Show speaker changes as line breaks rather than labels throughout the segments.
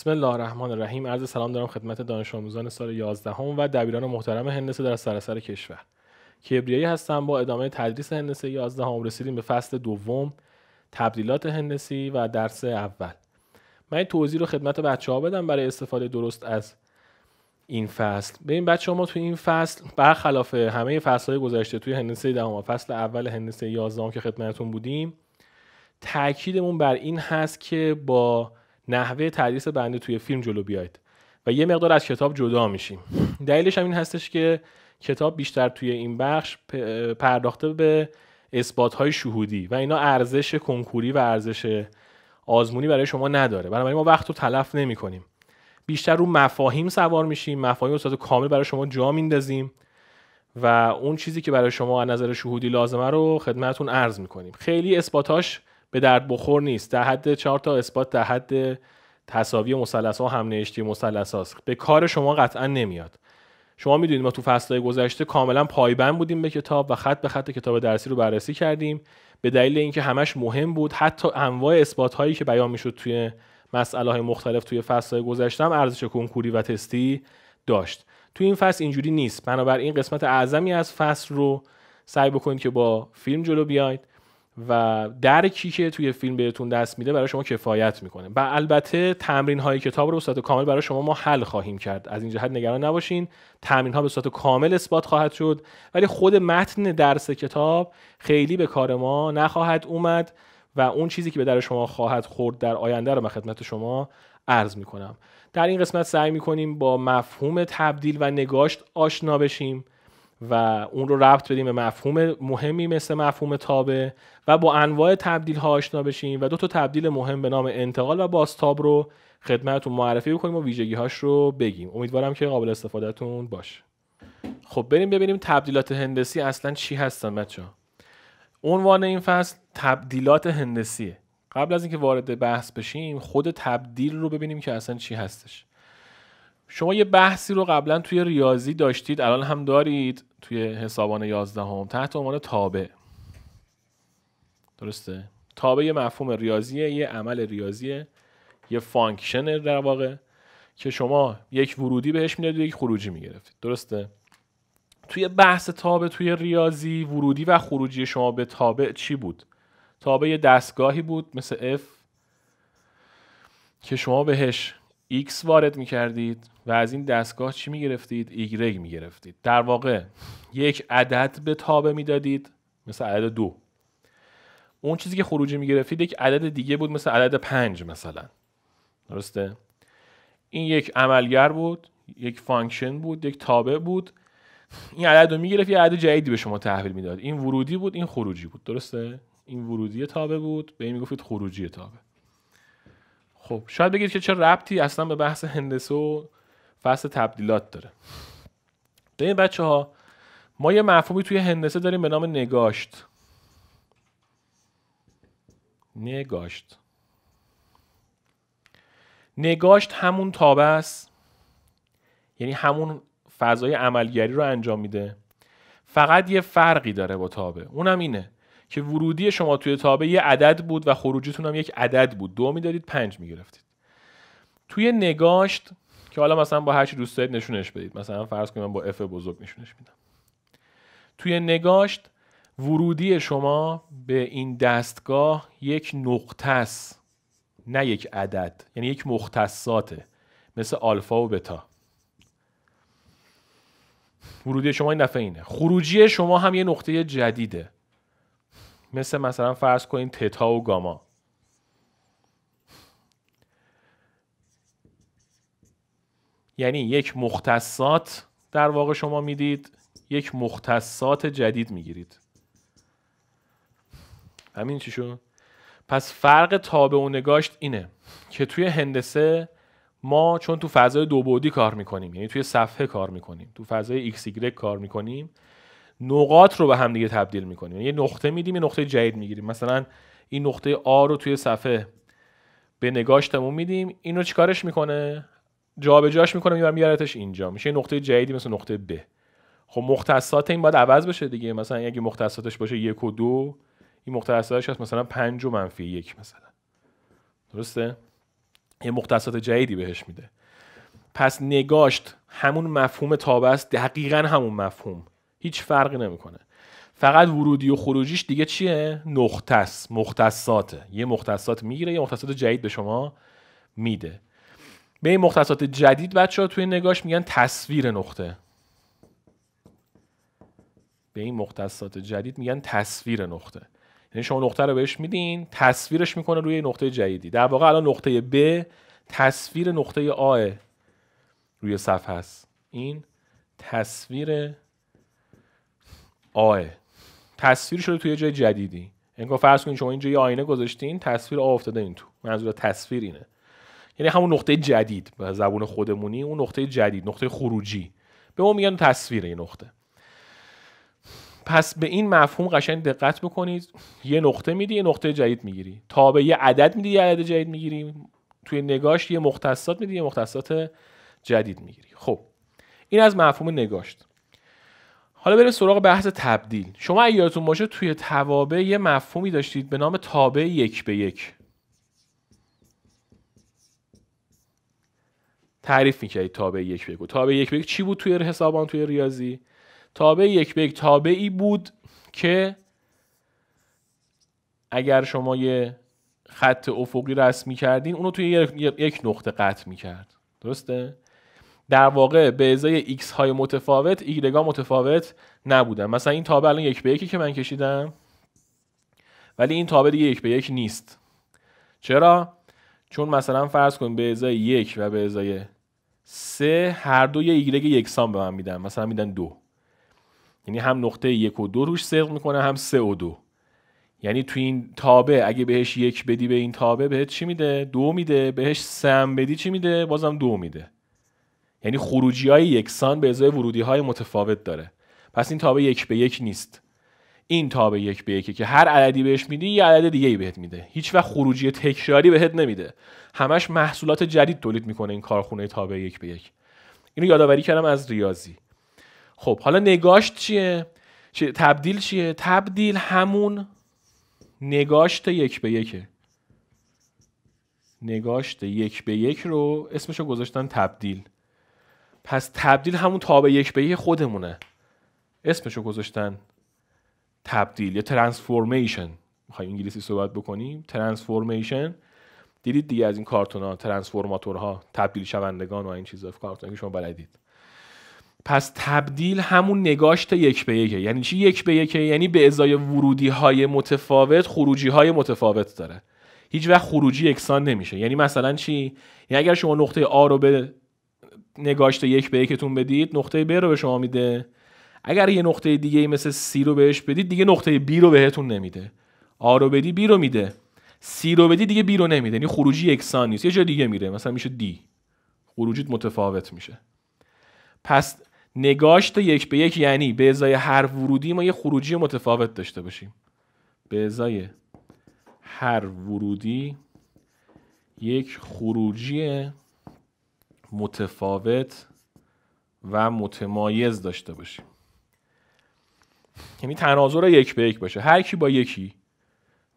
بسم الله الرحمن الرحیم عرض سلام دارم خدمت دانش آموزان سال 11 هم و دبیران محترم هندسه در سراسر کشور کبریایی هستم با ادامه تدریس هندسه 11 هم رسیدیم به فصل دوم تبدیلات هندسی و درس اول من توضیح رو خدمت بچه ها بدم برای استفاده درست از این فصل این بچه ها ما تو این فصل برخلاف همه فصل های گذشته توی هندسه دهم و فصل اول هندسه 11 که خدمتتون بودیم تاکیدمون بر این هست که با نحوه تدریس بنده توی فیلم جلو بیاید و یه مقدار از کتاب جدا میشیم دلیلش هم این هستش که کتاب بیشتر توی این بخش پرداخته به اثبات های شهودی و اینا ارزش کنکوری و ارزش آزمونی برای شما نداره بنابراین ما وقت رو تلف نمی کنیم بیشتر رو مفاهیم سوار میشیم مفاهیم استاد کامل برای شما جا میندازیم و اون چیزی که برای شما از نظر شهودی لازمه رو خدمتون عرض میکنیم خیلی اثباتاش به درد بخور نیست در حد چهار تا اثبات در حد تساوی مثلث ها هم نشتی مثلث به کار شما قطعا نمیاد شما میدونید ما تو های گذشته کاملا پایبند بودیم به کتاب و خط به خط کتاب درسی رو بررسی کردیم به دلیل اینکه همش مهم بود حتی انواع اثبات هایی که بیان میشد توی مسئله های مختلف توی های گذشته هم ارزش کنکوری و تستی داشت توی این فصل اینجوری نیست بنابراین قسمت اعظمی از فصل رو سعی بکنید که با فیلم جلو بیاید و درکی که توی فیلم بهتون دست میده برای شما کفایت میکنه و البته تمرین های کتاب رو به صورت کامل برای شما ما حل خواهیم کرد از این جهت نگران نباشین تمرین ها به صورت کامل اثبات خواهد شد ولی خود متن درس کتاب خیلی به کار ما نخواهد اومد و اون چیزی که به در شما خواهد خورد در آینده رو من خدمت شما عرض میکنم در این قسمت سعی میکنیم با مفهوم تبدیل و نگاشت آشنا بشیم و اون رو ربط بدیم به مفهوم مهمی مثل مفهوم تابه و با انواع تبدیل ها آشنا بشیم و دو تا تبدیل مهم به نام انتقال و باستاب رو خدمتتون معرفی کنیم و ویژگی هاش رو بگیم امیدوارم که قابل استفادهتون باشه خب بریم ببینیم تبدیلات هندسی اصلا چی هستن بچه ها عنوان این فصل تبدیلات هندسیه قبل از اینکه وارد بحث بشیم خود تبدیل رو ببینیم که اصلا چی هستش شما یه بحثی رو قبلا توی ریاضی داشتید الان هم دارید توی حسابان 11 هم تحت عنوان تابع درسته تابع یه مفهوم ریاضیه یه عمل ریاضیه یه فانکشن در واقع که شما یک ورودی بهش میدادید یک خروجی میگرفتید درسته توی بحث تابع توی ریاضی ورودی و خروجی شما به تابع چی بود تابع یه دستگاهی بود مثل F که شما بهش X وارد میکردید و از این دستگاه چی میگرفتید؟ Y میگرفتید در واقع یک عدد به تابع میدادید مثل عدد دو اون چیزی که خروجی میگرفتید یک عدد دیگه بود مثل عدد پنج مثلا درسته این یک عملگر بود یک فانکشن بود یک تابع بود این عدد رو میگرفت یه عدد جدیدی به شما تحویل میداد این ورودی بود این خروجی بود درسته این ورودی تابع بود به این میگفتید خروجی تابع خب شاید بگید که چه ربطی اصلا به بحث هندسه و فصل تبدیلات داره ببین بچه ها ما یه مفهومی توی هندسه داریم به نام نگاشت نگاشت نگاشت همون تابه است یعنی همون فضای عملگری رو انجام میده فقط یه فرقی داره با تابه اونم اینه که ورودی شما توی تابه یه عدد بود و خروجیتون هم یک عدد بود دو میدادید پنج میگرفتید توی نگاشت که حالا مثلا با هر چی دوست دارید نشونش بدید مثلا فرض کنید من با اف بزرگ نشونش میدم توی نگاشت ورودی شما به این دستگاه یک نقطه است نه یک عدد یعنی یک مختصاته مثل آلفا و بتا ورودی شما این دفعه اینه خروجی شما هم یه نقطه جدیده مثل مثلا فرض کنین تتا و گاما یعنی یک مختصات در واقع شما میدید یک مختصات جدید میگیرید همین چی پس فرق تابع و نگاشت اینه که توی هندسه ما چون تو فضای دو بعدی کار میکنیم یعنی توی صفحه کار میکنیم تو فضای x کار میکنیم نقاط رو به هم دیگه تبدیل میکنیم یعنی یه نقطه میدیم یه نقطه جدید میگیریم مثلا این نقطه آ رو توی صفحه به نگاشتمون میدیم اینو چیکارش میکنه جابجاش میکنه میبرم میارتش اینجا میشه یه نقطه جدیدی مثل نقطه B خب مختصات این باید عوض بشه دیگه مثلا اگه مختصاتش باشه یک و دو این مختصاتش هست مثلا پنج و منفی یک مثلا درسته یه مختصات جدیدی بهش میده پس نگاشت همون مفهوم تابست است دقیقا همون مفهوم هیچ فرقی نمیکنه فقط ورودی و خروجیش دیگه چیه نختص مختصاته یه مختصات میگیره یه مختصات جدید به شما میده به این مختصات جدید بچه ها توی نگاش میگن تصویر نقطه به این مختصات جدید میگن تصویر نقطه یعنی شما نقطه رو بهش میدین تصویرش میکنه روی نقطه جدیدی در واقع الان نقطه ب تصویر نقطه آ روی صفحه است. این تصویر آه تصویر شده توی جای جدیدی انگار فرض کنید شما اینجا یه آینه گذاشتین تصویر آ افتاده این تو منظور تصویر اینه یعنی همون نقطه جدید به زبون خودمونی اون نقطه جدید نقطه خروجی به ما میگن تصویر این نقطه پس به این مفهوم قشنگ دقت بکنید یه نقطه میدی یه نقطه جدید میگیری تا یه عدد میدی یه عدد جدید میگیری توی نگاشت یه مختصات میدی یه مختصات جدید میگیری خب این از مفهوم نگاشت حالا بریم سراغ بحث تبدیل شما اگه یادتون باشه توی توابع یه مفهومی داشتید به نام تابع یک به یک تعریف میکردید تابع یک به یک تابع یک به یک چی بود توی حسابان توی ریاضی تابع یک به یک تابعی بود که اگر شما یه خط افقی رسم کردین اونو توی یک نقطه قطع کرد درسته؟ در واقع به ازای ایکس های متفاوت ایگرگا متفاوت نبودن مثلا این تابع الان یک به یکی که من کشیدم ولی این تابع دیگه یک به یک نیست چرا؟ چون مثلا فرض کن به ازای یک و به ازای سه هر دو یه ایگرگ یکسان به من میدن مثلا میدن دو یعنی هم نقطه یک و دو روش سرق میکنه هم سه و دو یعنی تو این تابه اگه بهش یک بدی به این تابه بهت چی میده دو میده بهش هم بدی چی میده بازم دو میده یعنی خروجی های یکسان به ازای ورودی های متفاوت داره پس این تابه یک به یک نیست این تابه یک به یکه که هر عددی بهش میدی یه عدد دیگه ای بهت میده هیچ وقت خروجی تکراری بهت نمیده همش محصولات جدید تولید میکنه این کارخونه تابه یک به یک اینو یادآوری کردم از ریاضی خب حالا نگاشت چیه؟ تبدیل چیه؟ تبدیل همون نگاشت یک به یکه نگاشت یک به یک رو رو گذاشتن تبدیل پس تبدیل همون تابع یک به یک خودمونه اسمشو گذاشتن تبدیل یا ترانسفورمیشن میخوای انگلیسی صحبت بکنیم ترانسفورمیشن دیدید دیگه از این کارتون ها ها تبدیل شوندگان و این چیزا کارتون که شما بلدید پس تبدیل همون نگاشت یک به یکه یعنی چی یک به یکه یعنی به ازای ورودی های متفاوت خروجی های متفاوت داره هیچ وقت خروجی یکسان نمیشه یعنی مثلا چی یعنی اگر شما نقطه آ رو به نگاشت یک به یکتون بدید نقطه ب رو به شما میده اگر یه نقطه دیگه مثل سی رو بهش بدید دیگه نقطه بی رو بهتون نمیده آ رو بدی بی رو میده سی رو بدی دیگه بی رو نمیده یعنی خروجی یکسان نیست یه جا دیگه میره مثلا میشه دی خروجیت متفاوت میشه پس نگاشت یک به یک یعنی به ازای هر ورودی ما یه خروجی متفاوت داشته باشیم به ازای هر ورودی یک خروجی متفاوت و متمایز داشته باشیم یعنی تناظر یک به یک باشه هر کی با یکی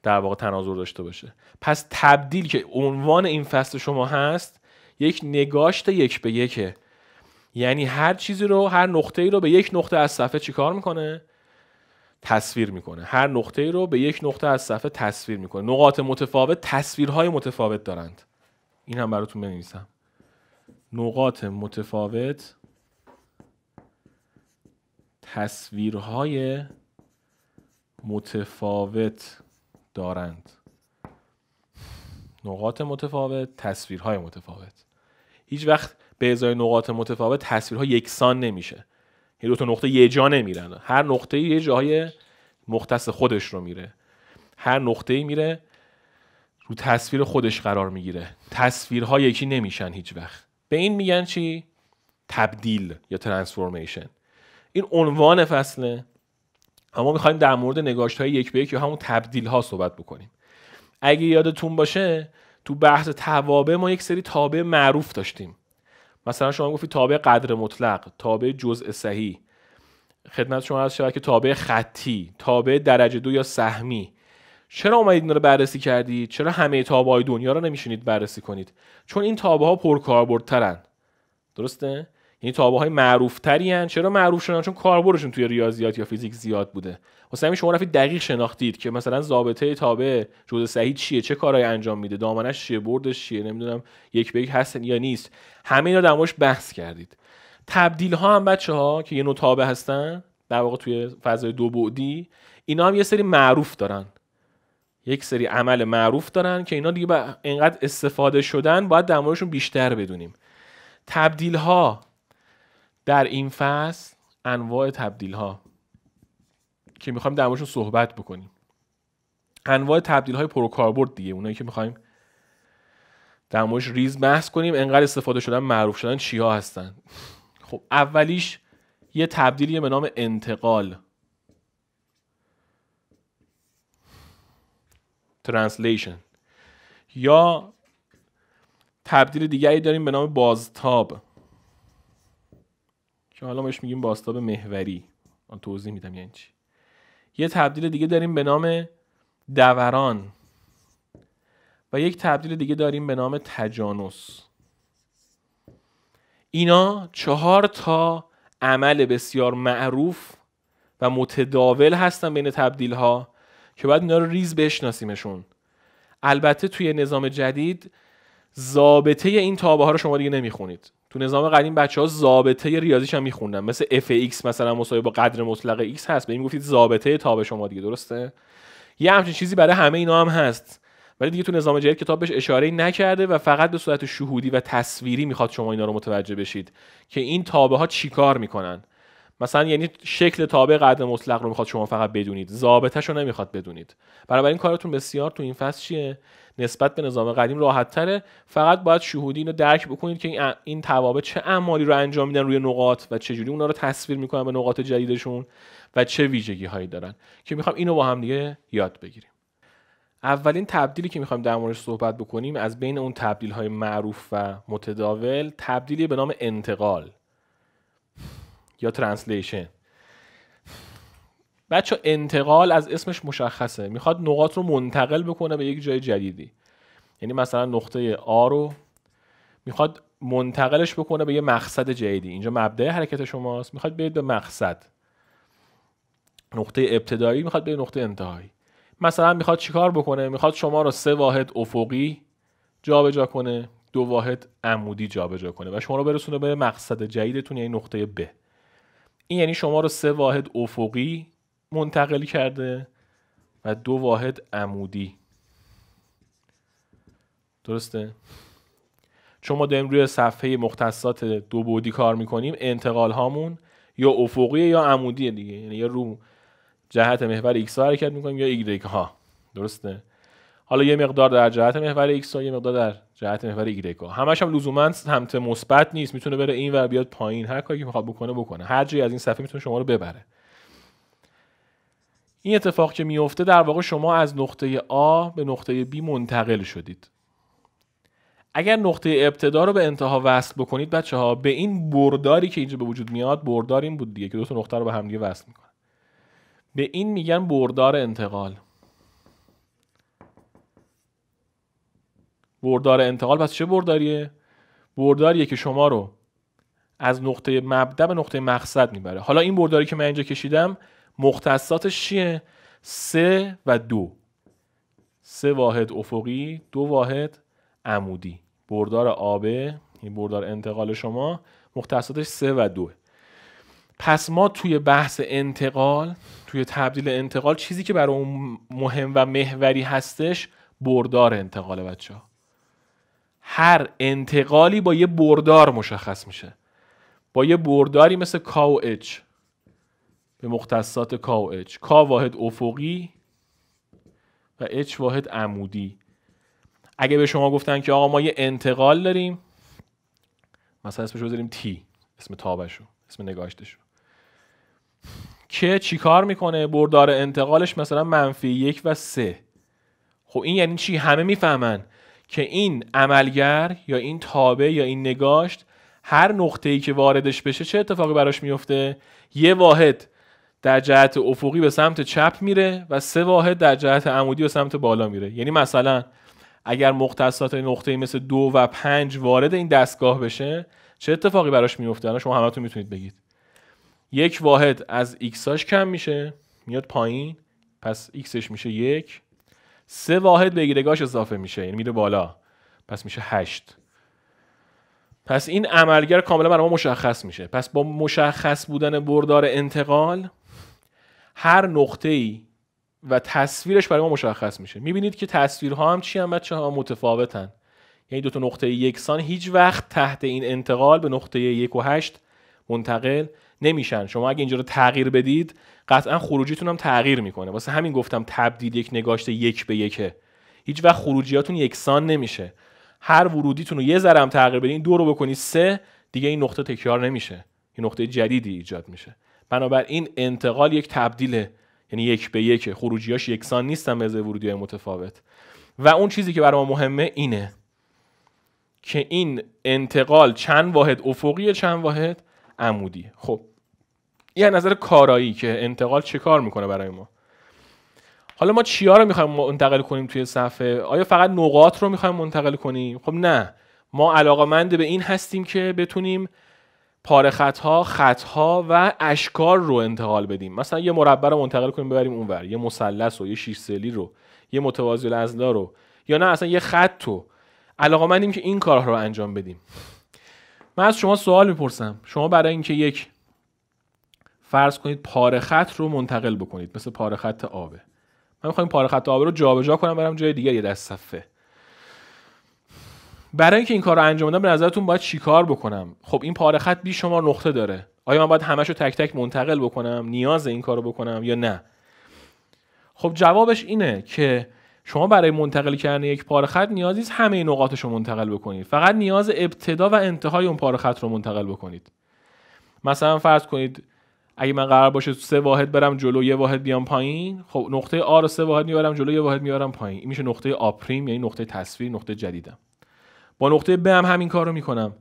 در واقع تناظر داشته باشه پس تبدیل که عنوان این فصل شما هست یک نگاشت یک به یکه یعنی هر چیزی رو هر نقطه ای رو به یک نقطه از صفحه چیکار میکنه تصویر میکنه هر نقطه ای رو به یک نقطه از صفحه تصویر میکنه نقاط متفاوت تصویرهای متفاوت دارند این هم براتون بنویسم نقاط متفاوت تصویرهای متفاوت دارند نقاط متفاوت تصویرهای متفاوت هیچ وقت به ازای نقاط متفاوت تصویرها یکسان نمیشه این یعنی دو تا نقطه یه جا نمیرن هر نقطه یه جای مختص خودش رو میره هر نقطه میره رو تصویر خودش قرار میگیره تصویرها یکی نمیشن هیچ وقت به این میگن چی تبدیل یا ترانسفورمیشن این عنوان فصله اما میخوایم در مورد نگاشت های یک به یک یا همون تبدیل ها صحبت بکنیم اگه یادتون باشه تو بحث توابع ما یک سری تابع معروف داشتیم مثلا شما گفتید تابع قدر مطلق تابع جزء صحیح خدمت شما از شبکه تابع خطی تابع درجه دو یا سهمی چرا اومدید رو بررسی کردید چرا همه تابع دنیا رو نمیشینید بررسی کنید چون این تابع ها پرکاربردترن درسته یعنی تابه های معروف تری چرا معروف شدن چون کاربردشون توی ریاضیات یا فیزیک زیاد بوده واسه همین شما رفتید دقیق شناختید که مثلا ضابطه تابع جزء صحیح چیه چه کارهایی انجام میده دامنش چیه بردش چیه نمیدونم یک به یک یا نیست همه اینا در بحث کردید تبدیل ها هم بچه ها که یه نوع تابع هستن در واقع توی فضای دو بعدی اینا هم یه سری معروف دارن یک سری عمل معروف دارن که اینا دیگه با اینقدر استفاده شدن باید در بیشتر بدونیم تبدیل ها در این فصل انواع تبدیل ها که میخوایم در موردشون صحبت بکنیم انواع تبدیل های پروکاربرد دیگه اونایی که میخوایم در موردش ریز بحث کنیم انقدر استفاده شدن معروف شدن ها هستن خب اولیش یه تبدیلی به نام انتقال (translation) یا تبدیل دیگری داریم به نام بازتاب که حالا بهش میگیم باستاب محوری من توضیح میدم یعنی چی یه تبدیل دیگه داریم به نام دوران و یک تبدیل دیگه داریم به نام تجانس اینا چهار تا عمل بسیار معروف و متداول هستن بین تبدیل ها که باید اینا رو ریز بشناسیمشون البته توی نظام جدید زابطه این تابه ها رو شما دیگه نمیخونید تو نظام قدیم بچه ها ضابطه ریاضیش هم میخوندن مثل اف ایکس مثلا مساوی با قدر مطلق ایکس هست به این گفتید ضابطه تاب شما دیگه درسته یه همچین چیزی برای همه اینا هم هست ولی دیگه تو نظام جدید کتاب بهش اشاره نکرده و فقط به صورت شهودی و تصویری میخواد شما اینا رو متوجه بشید که این تابه ها چیکار میکنن مثلا یعنی شکل تابع قدر مطلق رو میخواد شما فقط بدونید ضابطش رو نمیخواد بدونید بنابراین کارتون بسیار تو این فصل چیه نسبت به نظام قدیم راحت تره فقط باید شهودی رو درک بکنید که این این توابع چه اعمالی رو انجام میدن روی نقاط و چه جوری اونا رو تصویر میکنن به نقاط جدیدشون و چه ویژگی هایی دارن که میخوام اینو با هم دیگه یاد بگیریم اولین تبدیلی که میخوایم در موردش صحبت بکنیم از بین اون تبدیل های معروف و متداول تبدیلی به نام انتقال یا ترنسلیشن بچه انتقال از اسمش مشخصه میخواد نقاط رو منتقل بکنه به یک جای جدیدی یعنی مثلا نقطه آ رو میخواد منتقلش بکنه به یه مقصد جدیدی اینجا مبدا حرکت شماست میخواد برید به مقصد نقطه ابتدایی میخواد به نقطه انتهایی مثلا میخواد چیکار بکنه میخواد شما رو سه واحد افقی جابجا کنه دو واحد عمودی جابجا کنه و شما رو برسونه به مقصد جدیدتون یعنی نقطه ب این یعنی شما رو سه واحد افقی منتقل کرده و دو واحد عمودی درسته چون ما داریم روی صفحه مختصات دو بودی کار میکنیم انتقال هامون یا افقی یا عمودیه دیگه یعنی یا رو جهت محور ایکس ها حرکت میکنیم یا ایگرگ ها درسته حالا یه مقدار در جهت محور ایکس ها یه مقدار در جهت محور همش هم لزوما سمت مثبت نیست میتونه بره این و بیاد پایین هر کاری که میخواد بکنه بکنه هر جایی از این صفحه میتونه شما رو ببره این اتفاق که میفته در واقع شما از نقطه آ به نقطه B منتقل شدید اگر نقطه ابتدا رو به انتها وصل بکنید بچه ها به این برداری که اینجا به وجود میاد بردار این بود دیگه که دو تا نقطه رو به هم وصل میکنه به این میگن بردار انتقال بردار انتقال پس چه برداریه برداریه که شما رو از نقطه مبدا به نقطه مقصد میبره حالا این برداری که من اینجا کشیدم مختصاتش چیه سه و دو سه واحد افقی دو واحد عمودی بردار آبه این یعنی بردار انتقال شما مختصاتش سه و دو. پس ما توی بحث انتقال توی تبدیل انتقال چیزی که برای اون مهم و محوری هستش بردار انتقال بچه ها هر انتقالی با یه بردار مشخص میشه با یه برداری مثل کا و اچ به مختصات کا و اچ کا واحد افقی و اچ واحد عمودی اگه به شما گفتن که آقا ما یه انتقال داریم مثلا اسمش بذاریم تی اسم تابشو اسم نگاشتشو که چیکار میکنه بردار انتقالش مثلا منفی یک و سه خب این یعنی چی همه میفهمن که این عملگر یا این تابع یا این نگاشت هر نقطه ای که واردش بشه چه اتفاقی براش میفته یه واحد در جهت افقی به سمت چپ میره و سه واحد در جهت عمودی به سمت بالا میره یعنی مثلا اگر مختصات نقطه مثل دو و پنج وارد این دستگاه بشه چه اتفاقی براش میفته الان شما همتون میتونید بگید یک واحد از ایکساش کم میشه میاد پایین پس ایکسش میشه یک سه واحد به ایگرگاش اضافه میشه یعنی میره بالا پس میشه هشت پس این عملگر کاملا برای ما مشخص میشه پس با مشخص بودن بردار انتقال هر نقطه ای و تصویرش برای ما مشخص میشه میبینید که تصویرها هم چی هم بچه ها متفاوتن یعنی دو تا نقطه یکسان هیچ وقت تحت این انتقال به نقطه یک و هشت منتقل نمیشن شما اگه اینجا رو تغییر بدید قطعا خروجیتون هم تغییر میکنه واسه همین گفتم تبدیل یک نگاشت یک به یکه هیچ وقت خروجیاتون یکسان نمیشه هر ورودیتون رو یه ذره هم تغییر بدین دو رو بکنی سه دیگه این نقطه تکرار نمیشه یه نقطه جدیدی ایجاد میشه بنابراین انتقال یک تبدیله یعنی یک به یک خروجیاش یکسان نیستن به ورودی های متفاوت و اون چیزی که برای ما مهمه اینه که این انتقال چند واحد افقی چند واحد عمودی خب این نظر کارایی که انتقال چه کار میکنه برای ما حالا ما چیا رو میخوایم منتقل کنیم توی صفحه آیا فقط نقاط رو میخوایم منتقل کنیم خب نه ما علاقمند به این هستیم که بتونیم پاره خط ها و اشکال رو انتقال بدیم مثلا یه مربع رو منتقل کنیم ببریم اونور یه مثلث و یه شیرسلی سلی رو یه متوازی الاضلاع رو یا نه اصلا یه خط رو علاقمندیم که این کارها رو انجام بدیم من از شما سوال میپرسم شما برای اینکه یک فرض کنید پاره خط رو منتقل بکنید مثل پاره خط آبه من میخوام پاره خط آبه رو جابجا کنم برم جای دیگه یه دست صفحه برای اینکه این کار رو انجام بدم به نظرتون باید چیکار بکنم خب این پاره خط بی شما نقطه داره آیا من باید همش رو تک تک منتقل بکنم نیاز این کار رو بکنم یا نه خب جوابش اینه که شما برای منتقل کردن یک پاره خط نیاز نیست همه نقاطش رو منتقل بکنید فقط نیاز ابتدا و انتهای اون پاره خط رو منتقل بکنید مثلا فرض کنید اگه من قرار باشه سه واحد برم جلو یه واحد بیام پایین خب نقطه آ رو سه واحد میارم جلو یه واحد میارم پایین این میشه نقطه آ پریم یعنی نقطه تصویر نقطه جدیدم با نقطه ب هم همین کار رو میکنم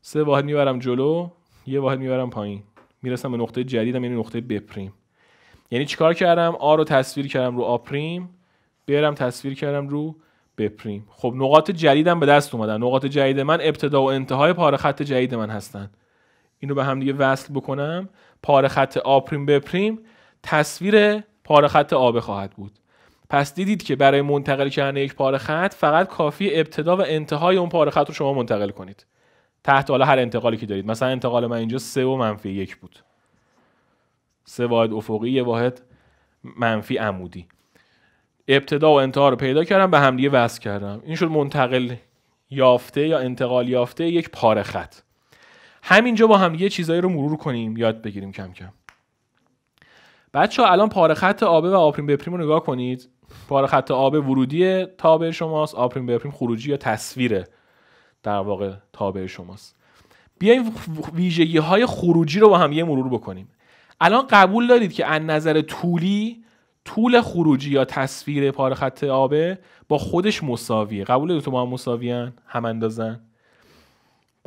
سه واحد میبرم جلو یه واحد میبرم پایین میرسم به نقطه جدیدم یعنی نقطه ب پریم یعنی چیکار کردم آ رو تصویر کردم رو آ پریم برم تصویر کردم رو ب پریم خب نقاط جدیدم به دست اومدن نقاط جدید من ابتدا و انتهای پاره خط جدید من هستن اینو به هم دیگه وصل بکنم پاره خط آ پریم به پریم تصویر پاره خط آبه خواهد بود پس دیدید که برای منتقل کردن یک پاره خط فقط کافی ابتدا و انتهای اون پاره خط رو شما منتقل کنید تحت حالا هر انتقالی که دارید مثلا انتقال من اینجا سه و منفی یک بود سه واحد افقی یه واحد منفی عمودی ابتدا و انتها رو پیدا کردم به همدیگه وصل کردم این شد منتقل یافته یا انتقال یافته یک پاره خط همینجا با هم یه چیزایی رو مرور کنیم یاد بگیریم کم کم بچه ها الان پاره خط آبه و آپریم بپریم رو نگاه کنید پاره خط آبه ورودی تابع شماست آپریم بپریم خروجی یا تصویر در واقع تابع شماست بیایم ویژگی های خروجی رو با هم یه مرور بکنیم الان قبول دارید که از نظر طولی طول خروجی یا تصویر پاره خط آبه با خودش مساویه قبول دارید تو با هم مساویان هم اندازن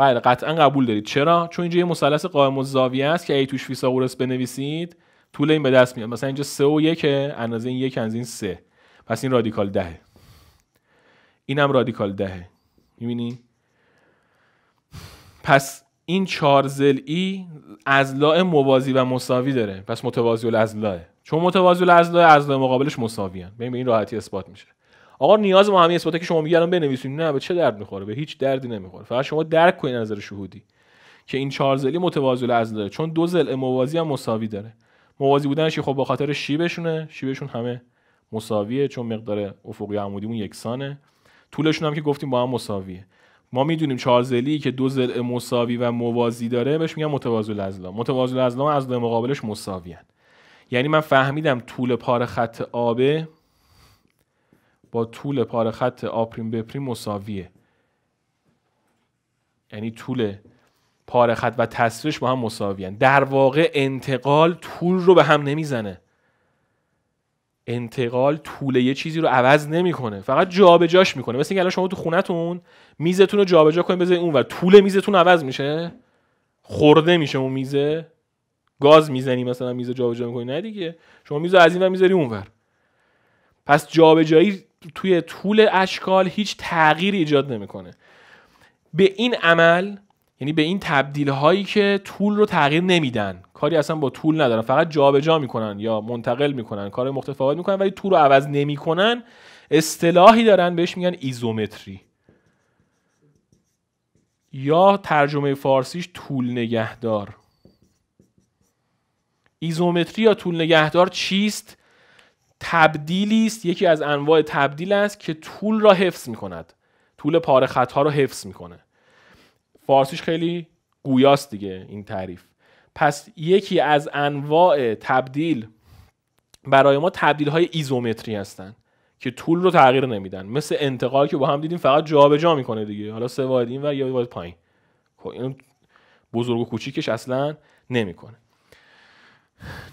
بله قطعا قبول دارید چرا چون اینجا یه مثلث قائم الزاویه است که ای توش فیثاغورس بنویسید طول این به دست میاد مثلا اینجا 3 و 1 اندازه این 1 از این 3 پس این رادیکال 10 اینم رادیکال دهه میبینی پس این چهار ای لا موازی و مساوی داره پس متوازی الاضلاع چون متوازی الاضلاع ازلاع مقابلش مساوی هن. به این راحتی اثبات میشه آقا نیاز ما همین اثباته که شما میگی الان بنویسین نه به چه درد میخوره به هیچ دردی نمیخوره فقط شما درک کنید نظر شهودی که این چارزلی متوازی از داره چون دو زل موازی هم مساوی داره موازی بودنش خب به خاطر شیبشونه شیبشون همه مساویه چون مقدار افقی عمودیمون یکسانه طولشون هم که گفتیم با هم مساویه ما میدونیم چارزلی که دو زل مساوی و موازی داره بهش میگن متوازی الاضلاع متوازی الاضلاع از مقابلش مساویان یعنی من فهمیدم طول پاره خط آبه با طول پاره خط آپریم بپریم مساویه یعنی طول پاره خط و تصویرش با هم مساویه در واقع انتقال طول رو به هم نمیزنه انتقال طول یه چیزی رو عوض نمیکنه فقط جابجاش میکنه مثل اینکه الان شما تو خونتون میزتون رو جابجا کنید بذارید اون و طول میزتون عوض میشه خورده میشه اون میزه گاز میزنی مثلا میز جابجا میکنی نه دیگه شما میز از این ور میذاری اونور پس جابجایی توی طول اشکال هیچ تغییری ایجاد نمیکنه به این عمل یعنی به این تبدیل هایی که طول رو تغییر نمیدن کاری اصلا با طول ندارن فقط جابجا جا میکنن یا منتقل میکنن کار متفاوت میکنن ولی طول رو عوض نمیکنن اصطلاحی دارن بهش میگن ایزومتری یا ترجمه فارسیش طول نگهدار ایزومتری یا طول نگهدار چیست تبدیلی است یکی از انواع تبدیل است که طول را حفظ می کند طول پاره ها را حفظ میکنه فارسیش خیلی گویاست دیگه این تعریف پس یکی از انواع تبدیل برای ما تبدیل های ایزومتری هستند که طول رو تغییر نمیدن مثل انتقال که با هم دیدیم فقط جابجا میکنه دیگه حالا سه واحد این و یا واحد پایین خب، بزرگ و کوچیکش اصلا نمیکنه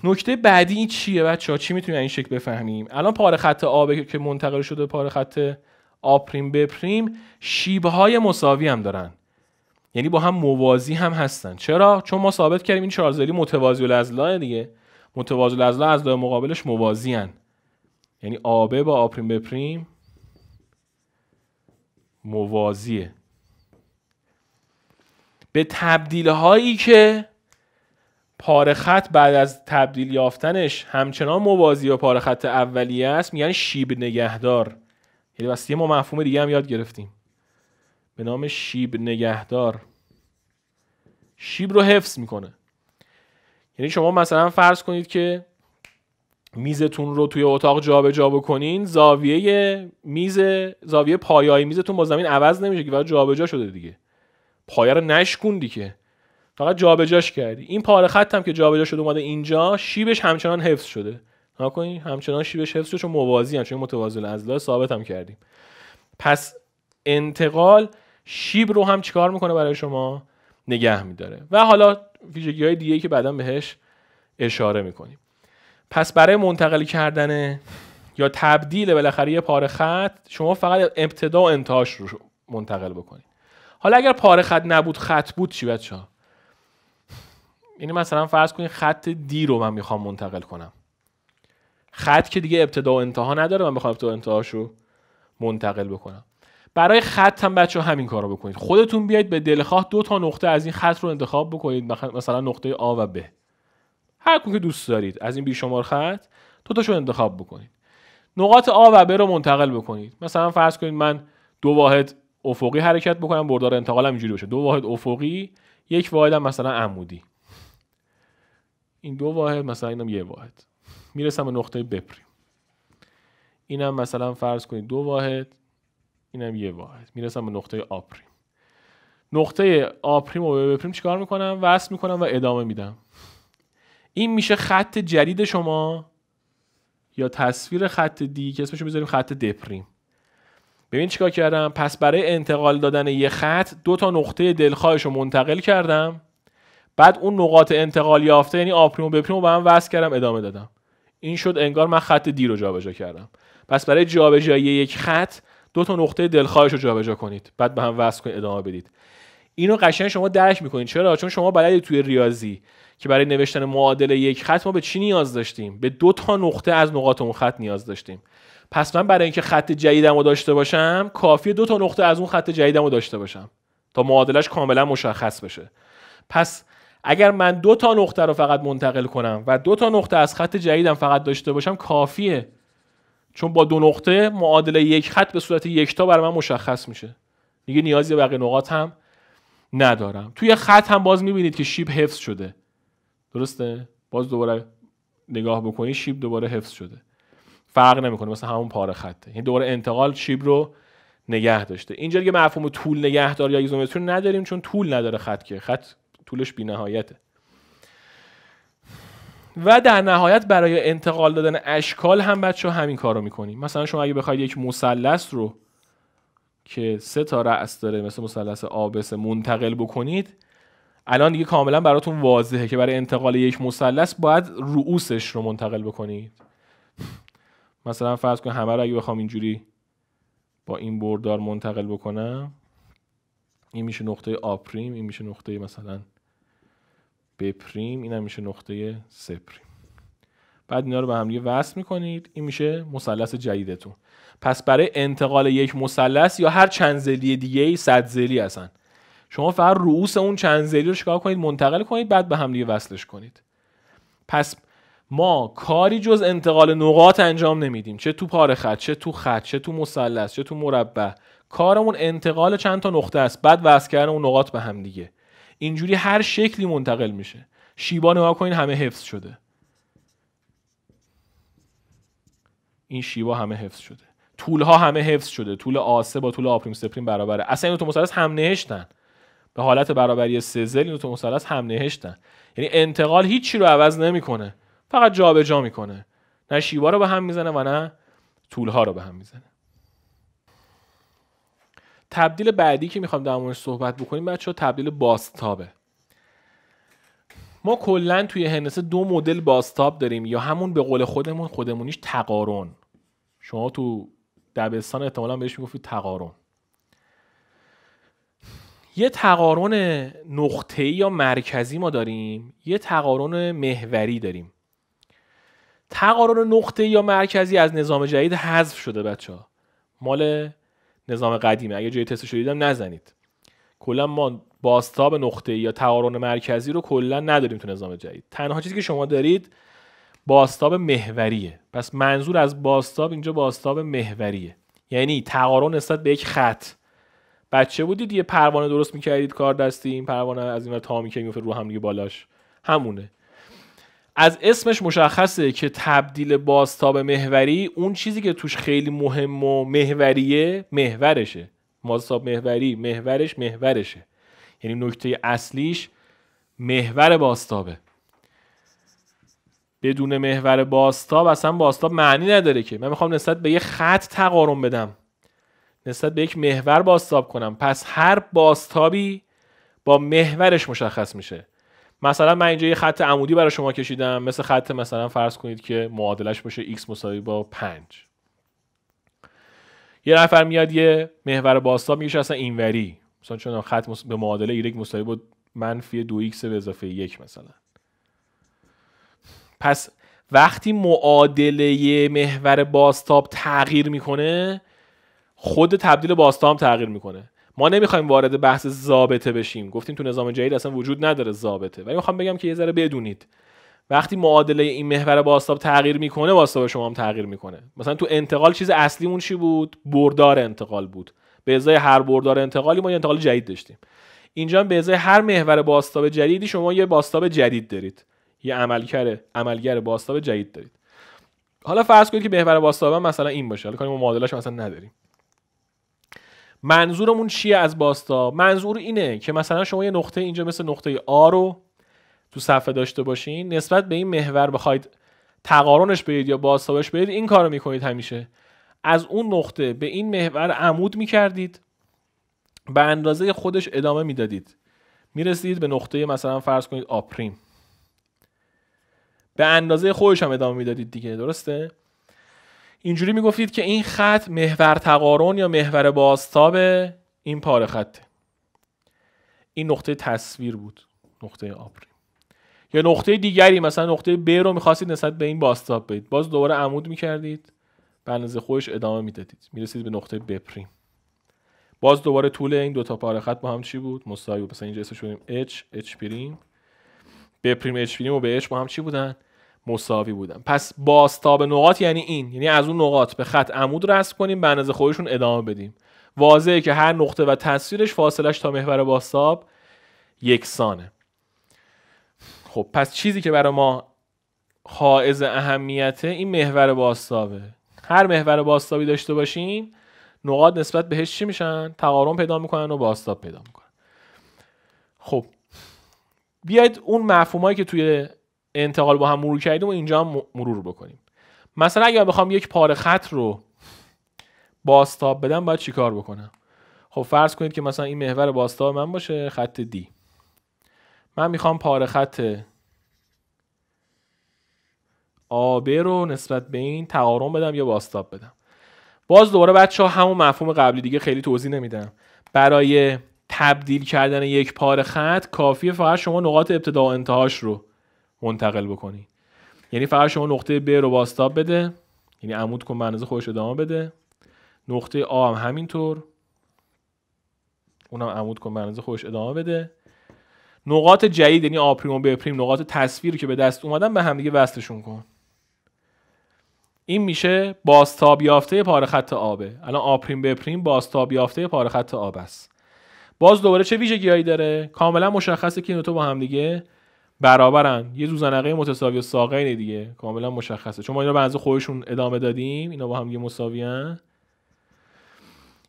نکته بعدی این چیه بچه ها چی میتونیم این شکل بفهمیم الان پاره خط آب که منتقل شده پاره خط آپریم بپریم شیبه های مساوی هم دارن یعنی با هم موازی هم هستن چرا چون ما ثابت کردیم این چارزلی متوازی الاضلاع دیگه متوازی الاضلاع از مقابلش موازی هن. یعنی آبه با آپریم بپریم موازیه به تبدیل هایی که پاره خط بعد از تبدیل یافتنش همچنان موازی و پاره خط اولیه است میگن شیب نگهدار یعنی واسه ما مفهوم دیگه هم یاد گرفتیم به نام شیب نگهدار شیب رو حفظ میکنه یعنی شما مثلا فرض کنید که میزتون رو توی اتاق جابجا جا بکنین زاویه میز زاویه پایایی میزتون با زمین عوض نمیشه که جابجا جابجا شده دیگه پایه رو نشکوندی که فقط جابجاش کردی این پاره هم که جابجا شده اومده اینجا شیبش همچنان حفظ شده ها همچنان شیبش حفظ شده چون موازی هم چون متوازی الاضلاع ثابت هم کردیم پس انتقال شیب رو هم چیکار میکنه برای شما نگه میداره و حالا ویژگی های دیگه که بعدا بهش اشاره میکنیم پس برای منتقل کردن یا تبدیل بالاخره یه پاره خط شما فقط ابتدا و انتهاش رو منتقل بکنید حالا اگر پاره خط نبود خط بود چی بچه یعنی مثلا فرض کنید خط دی رو من میخوام منتقل کنم خط که دیگه ابتدا و انتها نداره من میخوام ابتدا و انتهاش رو منتقل بکنم برای خط هم بچه همین کار رو بکنید خودتون بیاید به دلخواه دو تا نقطه از این خط رو انتخاب بکنید مثلا نقطه آ و ب هر که دوست دارید از این بیشمار خط دو تاشو انتخاب بکنید نقاط آ و ب رو منتقل بکنید مثلا فرض کنید من دو واحد افقی حرکت بکنم بردار انتقالم اینجوری بشه دو واحد افقی یک واحد مثلا عمودی این دو واحد مثلا اینم یه واحد میرسم به نقطه بپریم اینم مثلا فرض کنید دو واحد اینم یه واحد میرسم به نقطه آپریم نقطه آپریم و بپریم چیکار میکنم وصل میکنم و ادامه میدم این میشه خط جدید شما یا تصویر خط دی که اسمشو میذاریم خط دپریم ببین چیکار کردم پس برای انتقال دادن یه خط دو تا نقطه دلخواهش رو منتقل کردم بعد اون نقاط انتقال یافته یعنی آپریمو بپریمو به هم وصل کردم ادامه دادم این شد انگار من خط دی رو جابجا کردم پس برای جابجایی یک خط دو تا نقطه دلخواهش رو جابجا کنید بعد به هم وصل کنید ادامه بدید اینو قشنگ شما درک میکنید چرا چون شما بلدید توی ریاضی که برای نوشتن معادله یک خط ما به چی نیاز داشتیم به دو تا نقطه از نقاط اون خط نیاز داشتیم پس من برای اینکه خط جدیدم رو داشته باشم کافی دو تا نقطه از اون خط جدیدم رو داشته باشم تا معادلش کاملا مشخص بشه پس اگر من دو تا نقطه رو فقط منتقل کنم و دو تا نقطه از خط جدیدم فقط داشته باشم کافیه چون با دو نقطه معادله یک خط به صورت یکتا بر من مشخص میشه دیگه نیازی به بقیه نقاط هم ندارم توی خط هم باز میبینید که شیب حفظ شده درسته باز دوباره نگاه بکنید شیب دوباره حفظ شده فرق نمیکنه مثلا همون پاره خطه این یعنی دوباره انتقال شیب رو نگه داشته اینجا دیگه مفهوم طول نگهدار یا ایزومتری نداریم چون طول نداره خط که خط طولش بی نهایته. و در نهایت برای انتقال دادن اشکال هم بچه همین کار رو میکنیم مثلا شما اگه بخواید یک مثلث رو که سه تا رأس داره مثل مثلث آبس منتقل بکنید الان دیگه کاملا براتون واضحه که برای انتقال یک مثلث باید رؤوسش رو منتقل بکنید مثلا فرض کن همه رو اگه بخوام اینجوری با این بردار منتقل بکنم این میشه نقطه آپریم این میشه نقطه مثلا بپریم این هم میشه نقطه سپریم بعد اینا رو به هم وصل میکنید این میشه مثلث جدیدتون پس برای انتقال یک مثلث یا هر چند زلی دیگه ای صد زلی هستن شما فقط رؤوس اون چند زلی رو چکار کنید منتقل کنید بعد به هم وصلش کنید پس ما کاری جز انتقال نقاط انجام نمیدیم چه تو پاره خط چه تو خط چه تو مثلث چه تو مربع کارمون انتقال چند تا نقطه است بعد وصل کردن اون نقاط به هم دیگه اینجوری هر شکلی منتقل میشه شیبا نگاه کنین همه حفظ شده این شیبا همه حفظ شده طول ها همه حفظ شده طول آسه با طول آپریم سپریم برابره اصلا این تو مثلث هم نهشتن به حالت برابری سزل این تو مثلث هم نهشتن یعنی انتقال هیچی رو عوض نمیکنه فقط جابجا جا میکنه نه شیبا رو به هم میزنه و نه طول ها رو به هم میزنه تبدیل بعدی که میخوام در موردش صحبت بکنیم بچه تبدیل باستابه ما کلا توی هندسه دو مدل باستاب داریم یا همون به قول خودمون خودمونیش تقارن شما تو دبستان احتمالا بهش میگفتید تقارن یه تقارن نقطه یا مرکزی ما داریم یه تقارن محوری داریم تقارن نقطه یا مرکزی از نظام جدید حذف شده بچه ها مال نظام قدیمه اگه جای تست شدیدم نزنید کلا ما باستاب نقطه یا تقارن مرکزی رو کلا نداریم تو نظام جدید تنها چیزی که شما دارید باستاب محوریه پس منظور از باستاب اینجا باستاب محوریه یعنی تقارن نسبت به یک خط بچه بودید یه پروانه درست میکردید کار دستیم این پروانه از این ور تا میگفت رو هم بالاش همونه از اسمش مشخصه که تبدیل بازتاب محوری اون چیزی که توش خیلی مهم و محوریه محورشه بازتاب محوری محورش محورشه یعنی نکته اصلیش محور بازتابه بدون محور بازتاب اصلا بازتاب معنی نداره که من میخوام نسبت به یه خط تقارن بدم نسبت به یک محور بازتاب کنم پس هر بازتابی با محورش مشخص میشه مثلا من اینجا یه خط عمودی برای شما کشیدم مثل خط مثلا فرض کنید که معادلش باشه x مساوی با 5 یه نفر میاد یه محور باستاب میشه اصلا اینوری مثلا چون خط به معادله y مساوی با منفی 2x به اضافه یک مثلا پس وقتی معادله محور باستاب تغییر میکنه خود تبدیل باستاب تغییر میکنه ما نمیخوایم وارد بحث ضابطه بشیم گفتیم تو نظام جدید اصلا وجود نداره ضابطه ولی میخوام بگم که یه ذره بدونید وقتی معادله این محور باستاب تغییر میکنه باستاب شما هم تغییر میکنه مثلا تو انتقال چیز اصلیمون چی بود بردار انتقال بود به ازای هر بردار انتقالی ما یه انتقال جدید داشتیم اینجا به ازای هر محور باستاب جدیدی شما یه باستاب جدید دارید یه عملگر عملگر باستاب جدید دارید حالا فرض کنید که محور باستاب مثلا این باشه حالا کاری معادلهش مثلا نداریم منظورمون چیه از باستا منظور اینه که مثلا شما یه نقطه اینجا مثل نقطه آ رو تو صفحه داشته باشین نسبت به این محور بخواید تقارنش بدید یا بازتابش بدید این کارو میکنید همیشه از اون نقطه به این محور عمود میکردید به اندازه خودش ادامه میدادید میرسید به نقطه مثلا فرض کنید آپریم به اندازه خودش هم ادامه میدادید دیگه درسته اینجوری میگفتید که این خط محور تقارن یا محور بازتاب این پاره خطه این نقطه تصویر بود نقطه آبری یا نقطه دیگری مثلا نقطه ب رو میخواستید نسبت به این باستاب بدید باز دوباره عمود میکردید به اندازه خودش ادامه میدادید میرسید به نقطه ب پریم باز دوباره طول این دوتا پاره خط با هم چی بود مساوی بود مثلا اینجا اسمش بودیم h h پریم ب پریم h پریم و به اچ با هم چی بودن مساوی بودن پس باستاب نقاط یعنی این یعنی از اون نقاط به خط عمود رسم کنیم به اندازه خودشون ادامه بدیم واضحه که هر نقطه و تصویرش فاصلش تا محور باستاب یکسانه خب پس چیزی که برای ما حائز اهمیته این محور باستابه هر محور باستابی داشته باشین نقاط نسبت بهش چی میشن تقارن پیدا میکنن و باستاب پیدا میکنن خب بیاید اون مفهومایی که توی انتقال با هم مرور کردیم و اینجا هم مرور بکنیم مثلا اگر بخوام یک پاره خط رو باستاب بدم باید چیکار بکنم خب فرض کنید که مثلا این محور باستاب من باشه خط دی من میخوام پاره خط آبه رو نسبت به این تقارن بدم یا باستاب بدم باز دوباره بچه ها همون مفهوم قبلی دیگه خیلی توضیح نمیدم برای تبدیل کردن یک پاره خط کافیه فقط شما نقاط ابتدا و انتهاش رو منتقل بکنی یعنی فقط شما نقطه ب رو باستاب بده یعنی عمود کن به خودش ادامه بده نقطه آ هم همینطور اونم عمود کن به خودش ادامه بده نقاط جدید یعنی آ پریم و ب پریم نقاط تصویر که به دست اومدن به همدیگه وصلشون کن این میشه باستاب یافته پاره خط آبه الان آ پریم ب پریم باستاب یافته پاره خط آب است باز دوباره چه ویژگیهایی داره کاملا مشخصه که این با همدیگه برابرن یه زوزنقه متساوی و ساقین دیگه کاملا مشخصه چون ما اینا به خودشون ادامه دادیم اینا با هم یه مساویان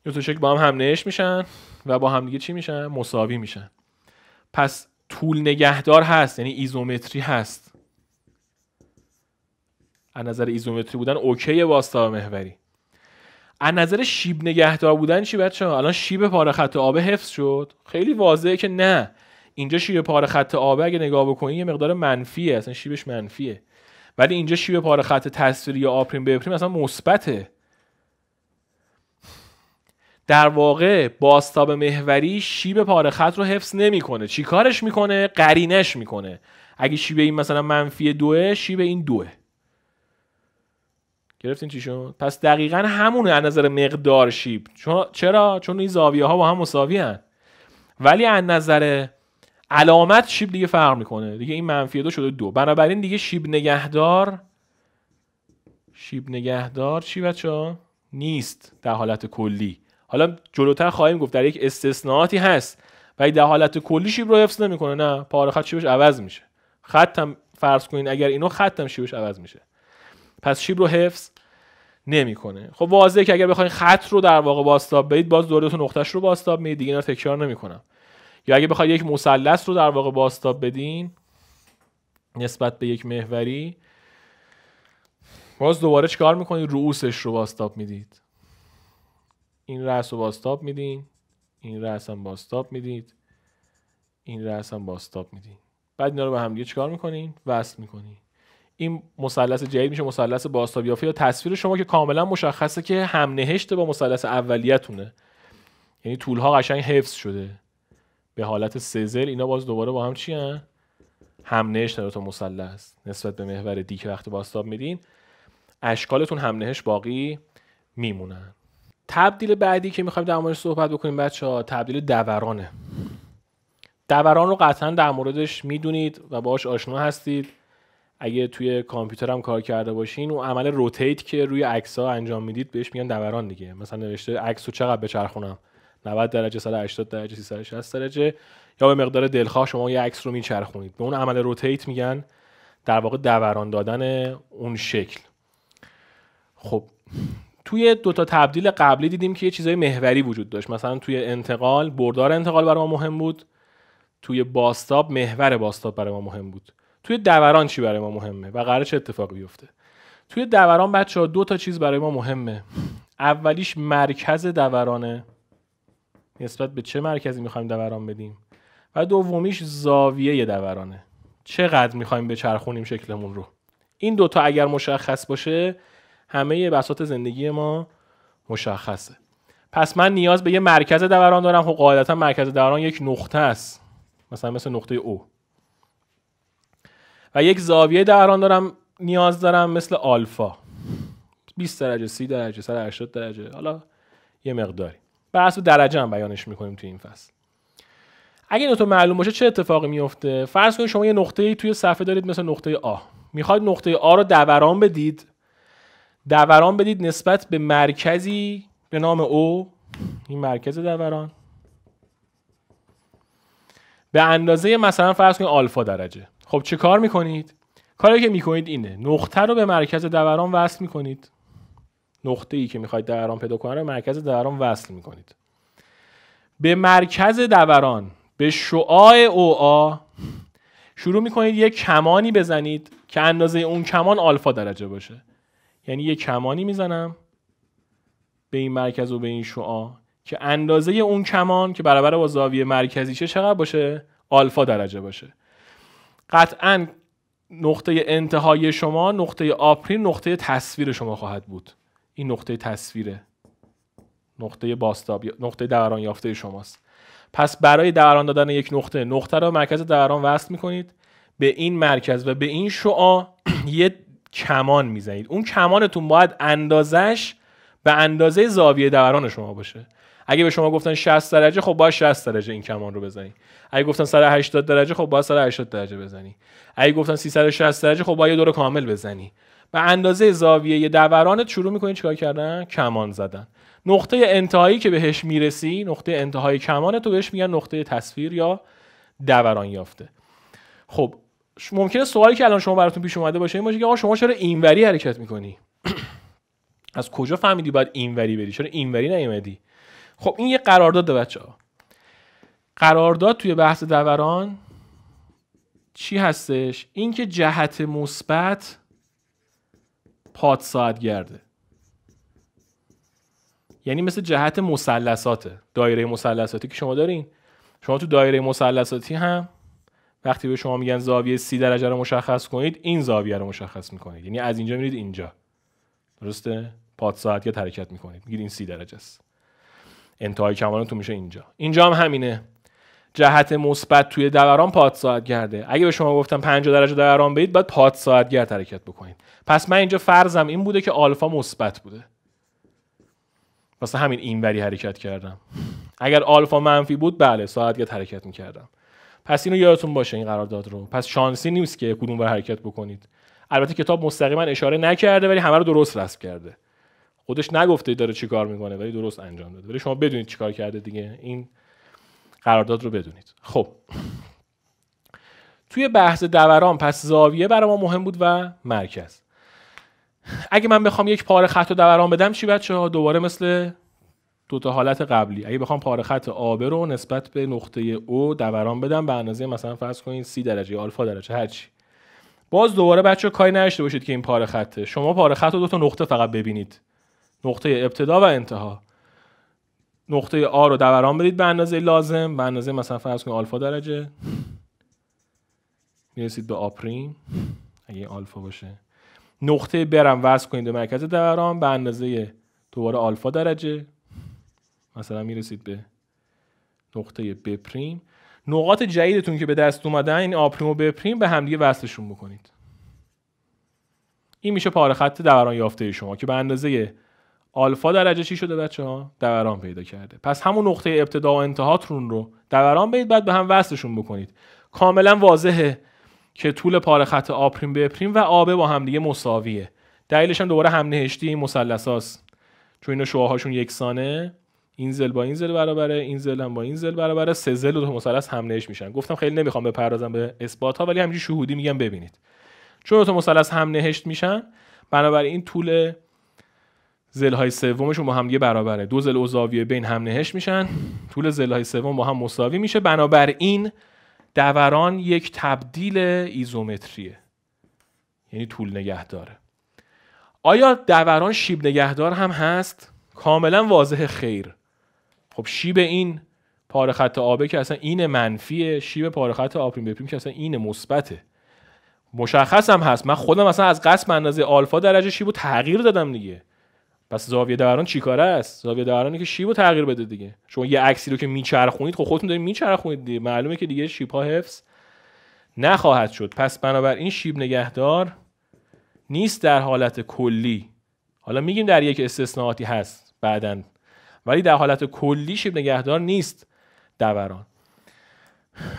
دو با هم نش میشن و با هم دیگه چی میشن مساوی میشن پس طول نگهدار هست یعنی ایزومتری هست از نظر ایزومتری بودن اوکی واسطه محوری از نظر شیب نگهدار بودن چی بچه الان شیب پاره خط آب حفظ شد خیلی واضحه که نه اینجا شیب پاره خط آبه اگه نگاه بکنی یه مقدار منفیه اصلا شیبش منفیه ولی اینجا شیب پاره خط تصویری یا آپریم بپریم اصلا مثبته در واقع باستاب محوری شیب پاره خط رو حفظ نمیکنه چیکارش میکنه قرینش میکنه اگه شیب این مثلا منفی دوه شیب این دوه گرفتین چی شد پس دقیقا همونه از نظر مقدار شیب چرا چون این زاویه ها با هم مساوی هن. ولی از نظر علامت شیب دیگه فرق میکنه دیگه این منفی دو شده دو بنابراین دیگه شیب نگهدار شیب نگهدار چی بچه نیست در حالت کلی حالا جلوتر خواهیم گفت در یک استثناءاتی هست ولی در حالت کلی شیب رو حفظ نمیکنه نه پاره خط شیبش عوض میشه خطم فرض کنین اگر اینو خطم شیبش عوض میشه پس شیب رو حفظ نمیکنه خب واضحه که اگر بخواین خط رو در واقع باستاب بدید باز دورتون نقطهش رو باستاب میدید دیگه اینا تکرار نمیکنم یا اگه بخواید یک مثلث رو در واقع باستاب بدین نسبت به یک محوری باز دوباره چکار میکنید رؤوسش رو باستاب میدید این رأس رو باستاب میدین این رأس هم باستاب میدید این رأس هم باستاب میدین بعد اینا رو به هم چکار میکنین وصل میکنین این مثلث جدید میشه مثلث باستاب یافته یا تصویر شما که کاملا مشخصه که هم نهشته با مثلث اولیتونه یعنی طولها قشنگ حفظ شده به حالت سزل اینا باز دوباره با هم چی هن؟ هم تا مثلث نسبت به محور دی که وقتی باستاب میدین اشکالتون هم باقی میمونن تبدیل بعدی که میخوایم در موردش صحبت بکنیم بچه ها تبدیل دورانه دوران رو قطعا در موردش میدونید و باهاش آشنا هستید اگه توی کامپیوتر هم کار کرده باشین اون عمل روتیت که روی عکس ها انجام میدید بهش میگن دوران دیگه مثلا نوشته عکس رو چقدر بچرخونم 90 درجه 180 درجه 360 درجه یا به مقدار دلخواه شما یه عکس رو میچرخونید به اون عمل روتیت میگن در واقع دوران دادن اون شکل خب توی دوتا تبدیل قبلی دیدیم که یه چیزای محوری وجود داشت مثلا توی انتقال بردار انتقال برای ما مهم بود توی باستاب محور باستاب برای ما مهم بود توی دوران چی برای ما مهمه و قرار چه اتفاقی بیفته توی دوران بچه ها دو تا چیز برای ما مهمه اولیش مرکز دورانه نسبت به چه مرکزی میخوایم دوران بدیم و دومیش زاویه دورانه چقدر میخوایم به چرخونیم شکلمون رو این دوتا اگر مشخص باشه همه بساط زندگی ما مشخصه پس من نیاز به یه مرکز دوران دارم خب قاعدتا مرکز دوران یک نقطه است مثلا مثل نقطه او و یک زاویه دوران دارم نیاز دارم مثل آلفا 20 درجه 30 درجه 180 درجه حالا یه مقداری به و درجه هم بیانش میکنیم توی این فصل اگه این معلوم باشه چه اتفاقی میفته فرض کنید شما یه نقطه توی صفحه دارید مثل نقطه آ میخواید نقطه آ رو دوران بدید دوران بدید نسبت به مرکزی به نام او این مرکز دوران به اندازه مثلا فرض کنید آلفا درجه خب چه کار میکنید کاری که میکنید اینه نقطه رو به مرکز دوران وصل میکنید نقطه ای که میخواید دوران پیدا کنه مرکز دوران وصل میکنید به مرکز دوران به شعاع آ شروع میکنید یک کمانی بزنید که اندازه اون کمان آلفا درجه باشه یعنی یه کمانی میزنم به این مرکز و به این شعا که اندازه اون کمان که برابر با زاویه مرکزیشه چقدر باشه آلفا درجه باشه قطعا نقطه انتهای شما نقطه آپرین نقطه تصویر شما خواهد بود این نقطه تصویره نقطه باستاب نقطه دوران یافته شماست پس برای دوران دادن یک نقطه نقطه را مرکز دوران وصل میکنید به این مرکز و به این شعا یه کمان میزنید اون کمانتون باید اندازش به اندازه زاویه دوران شما باشه اگه به شما گفتن 60 درجه خب باید 60 درجه این کمان رو بزنید. اگه گفتن 180 درجه خب باید 180 درجه بزنی اگه گفتن 360 درجه خب باید یه دور کامل بزنی به اندازه زاویه دورانت شروع میکنی چیکار کردن کمان زدن نقطه انتهایی که بهش میرسی نقطه انتهای کمان تو بهش میگن نقطه تصویر یا دوران یافته خب ممکنه سوالی که الان شما براتون پیش اومده باشه این باشه که آقا شما چرا اینوری حرکت میکنی از کجا فهمیدی باید اینوری بری چرا اینوری نیومدی خب این یه قرارداد بچه ها قرارداد توی بحث دوران چی هستش اینکه جهت مثبت پاد گرده. یعنی مثل جهت مثلثاته دایره مثلثاتی که شما دارین شما تو دایره مثلثاتی هم وقتی به شما میگن زاویه سی درجه رو مشخص کنید این زاویه رو مشخص میکنید یعنی از اینجا میرید اینجا درسته پاد ساعتگرد حرکت میکنید میگید این سی درجه است انتهای کمانتون میشه اینجا اینجا هم همینه جهت مثبت توی دوران پاد ساعت گرده اگه به شما گفتم 50 درجه دوران برید باید پاد گرد حرکت بکنید پس من اینجا فرضم این بوده که آلفا مثبت بوده واسه همین اینوری حرکت کردم اگر آلفا منفی بود بله ساعت ساعتگرد حرکت میکردم پس اینو یادتون باشه این قرارداد رو پس شانسی نیست که کدوم بر حرکت بکنید البته کتاب مستقیما اشاره نکرده ولی همه رو درست رسم کرده خودش نگفته داره چیکار میکنه ولی درست انجام داده ولی شما بدونید چیکار کرده دیگه این قرارداد رو بدونید خب توی بحث دوران پس زاویه برای ما مهم بود و مرکز اگه من بخوام یک پاره خط و دوران بدم چی بچه ها دوباره مثل دو تا حالت قبلی اگه بخوام پاره خط آبه رو نسبت به نقطه او دوران بدم به اندازه مثلا فرض کنید سی درجه آلفا درجه هرچی باز دوباره بچه کاری نداشته باشید که این پاره خطه شما پاره خط رو دو تا نقطه فقط ببینید نقطه ابتدا و انتها نقطه آ رو دوران بدید به اندازه لازم به اندازه مثلا فرض کنید آلفا درجه میرسید به A پریم اگه آلفا باشه نقطه برم وصل کنید به مرکز دوران به اندازه دوباره آلفا درجه مثلا میرسید به نقطه بپریم. نقاط جدیدتون که به دست اومدن این آپریم و بپریم به همدیگه وصلشون بکنید این میشه پاره خط دوران یافته شما که به اندازه آلفا درجه چی شده بچه ها دوران پیدا کرده پس همون نقطه ابتدا و انتهاتون رو دوران بید بعد به هم وصلشون بکنید کاملا واضحه که طول پاره خط آ به پریم و آبه با هم دیگه مساویه دلیلش هم دوباره هم نهشتی این مثلثاست چون اینا شوهاشون یکسانه این زل با این زل برابره این زل هم با این زل برابره سه زل و دو مثلث هم نهش میشن گفتم خیلی نمیخوام بپردازم به اثبات ها ولی همینجوری شهودی میگم ببینید چون دو مثلث هم نهشت میشن بنابراین طول زلهای سومشون با هم یه برابره دو زل اوزاویه بین هم نهش میشن طول زلهای سوم با هم مساوی میشه این دوران یک تبدیل ایزومتریه یعنی طول نگه داره آیا دوران شیب نگهدار هم هست کاملا واضح خیر خب شیب این پاره خط آبه که اصلا این منفیه شیب پاره خط آپریم بپریم که اصلا این مثبته مشخص هم هست من خودم اصلا از قسم اندازه آلفا درجه شیبو تغییر دادم دیگه پس زاویه دوران چیکاره است زاویه دورانی که شیبو تغییر بده دیگه شما یه عکسی رو که میچرخونید خب خودتون دارید میچرخونید دیگه معلومه که دیگه شیب ها حفظ نخواهد شد پس بنابراین شیب نگهدار نیست در حالت کلی حالا میگیم در یک استثناءاتی هست بعدا ولی در حالت کلی شیب نگهدار نیست دوران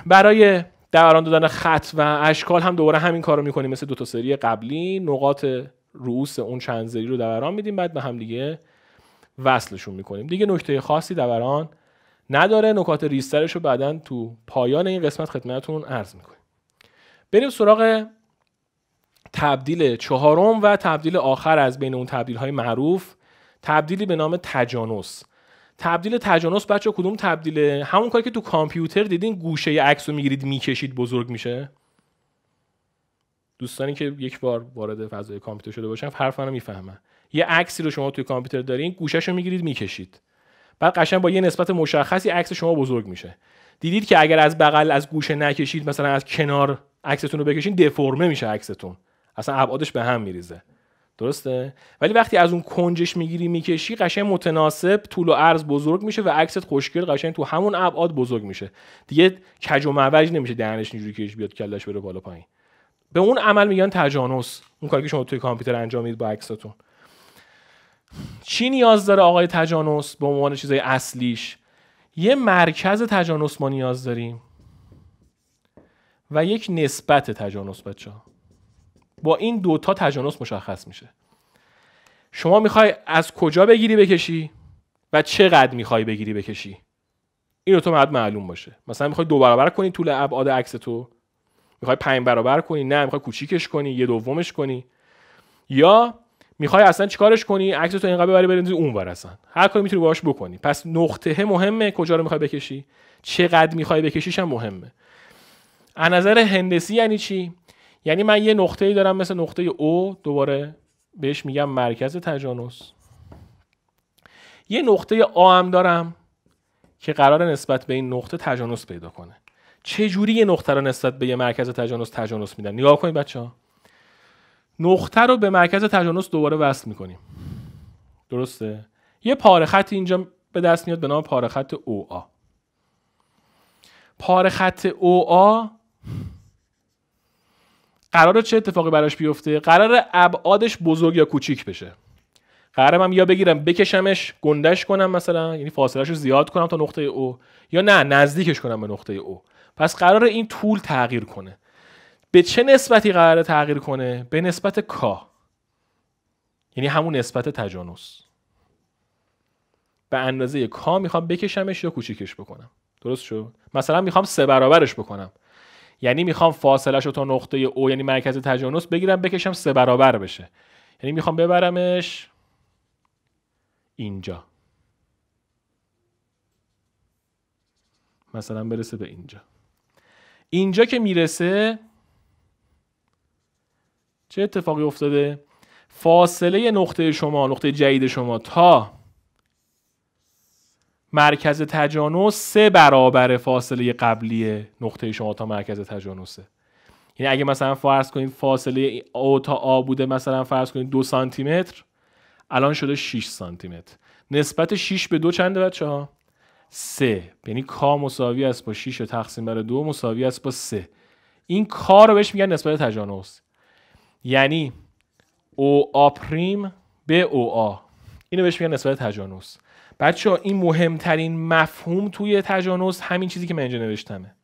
برای دوران دادن خط و اشکال هم دوباره همین کار رو میکنیم مثل دو تا سری قبلی نقاط رؤوس اون چنزری رو دوران میدیم بعد به هم دیگه وصلشون میکنیم دیگه نکته خاصی دوران نداره نکات ریسترش رو بعدا تو پایان این قسمت خدمتتون عرض میکنیم بریم سراغ تبدیل چهارم و تبدیل آخر از بین اون تبدیل های معروف تبدیلی به نام تجانس تبدیل تجانس بچه کدوم تبدیل همون کاری که تو کامپیوتر دیدین گوشه عکس رو میگیرید میکشید بزرگ میشه دوستانی که یک بار وارد فضای کامپیوتر شده باشن حرف منو میفهمن یه عکسی رو شما توی کامپیوتر دارین گوشش رو میگیرید میکشید بعد قشنگ با یه نسبت مشخصی عکس شما بزرگ میشه دیدید که اگر از بغل از گوشه نکشید مثلا از کنار عکستون رو بکشین دفرمه میشه عکستون اصلا ابعادش به هم میریزه درسته ولی وقتی از اون کنجش میگیری میکشی قشنگ متناسب طول و عرض بزرگ میشه و عکست خوشگل قشنگ تو همون ابعاد بزرگ میشه دیگه کج و معوج نمیشه دهنش اینجوری کش بیاد کلش بره بالا پایین به اون عمل میگن تجانس اون کاری که شما توی کامپیوتر انجام میدید با عکساتون چی نیاز داره آقای تجانس به عنوان چیزای اصلیش یه مرکز تجانس ما نیاز داریم و یک نسبت تجانس بچه با این دوتا تجانس مشخص میشه شما میخوای از کجا بگیری بکشی و چقدر میخوای بگیری بکشی این رو تو معلوم باشه مثلا میخوای دو برابر کنی طول ابعاد عکس تو میخوای پنج برابر کنی نه میخوای کوچیکش کنی یه دومش کنی یا میخوای اصلا چیکارش کنی عکس تو اینقدر ببری بریزی اون ور اصلا هر کاری میتونی باهاش بکنی پس نقطه مهمه کجا رو میخوای بکشی چقدر میخوای بکشیش هم مهمه از نظر هندسی یعنی چی یعنی من یه نقطه دارم مثل نقطه او دوباره بهش میگم مرکز تجانس یه نقطه آ دارم که قرار نسبت به این نقطه تجانس پیدا کنه چجوری یه نقطه رو نسبت به یه مرکز تجانس تجانس میدن نگاه کنید بچه ها نقطه رو به مرکز تجانس دوباره وصل میکنیم درسته یه پاره خط اینجا به دست میاد به نام پاره خط آ پاره خط آ قرار چه اتفاقی براش بیفته قرار ابعادش بزرگ یا کوچیک بشه قرارم هم یا بگیرم بکشمش گندش کنم مثلا یعنی فاصلهش رو زیاد کنم تا نقطه او یا نه نزدیکش کنم به نقطه او پس قرار این طول تغییر کنه به چه نسبتی قرار تغییر کنه به نسبت کا یعنی همون نسبت تجانس به اندازه کا میخوام بکشمش یا کوچیکش بکنم درست شد مثلا میخوام سه برابرش بکنم یعنی میخوام فاصله رو تا نقطه او یعنی مرکز تجانس بگیرم بکشم سه برابر بشه یعنی میخوام ببرمش اینجا مثلا برسه به اینجا اینجا که میرسه چه اتفاقی افتاده فاصله نقطه شما نقطه جدید شما تا مرکز تجانس سه برابر فاصله قبلی نقطه شما تا مرکز تجانسه یعنی اگه مثلا فرض کنید فاصله او تا آ بوده مثلا فرض کنید دو سانتی متر الان شده 6 سانتی متر نسبت 6 به دو چنده بچه ها 3 یعنی کا مساوی است با 6 تقسیم بر 2 مساوی است با 3 این کا رو بهش میگن نسبت تجانس یعنی او آ پریم به او آ اینو بهش میگن نسبت تجانس بچه این مهمترین مفهوم توی تجانس همین چیزی که من اینجا نوشتمه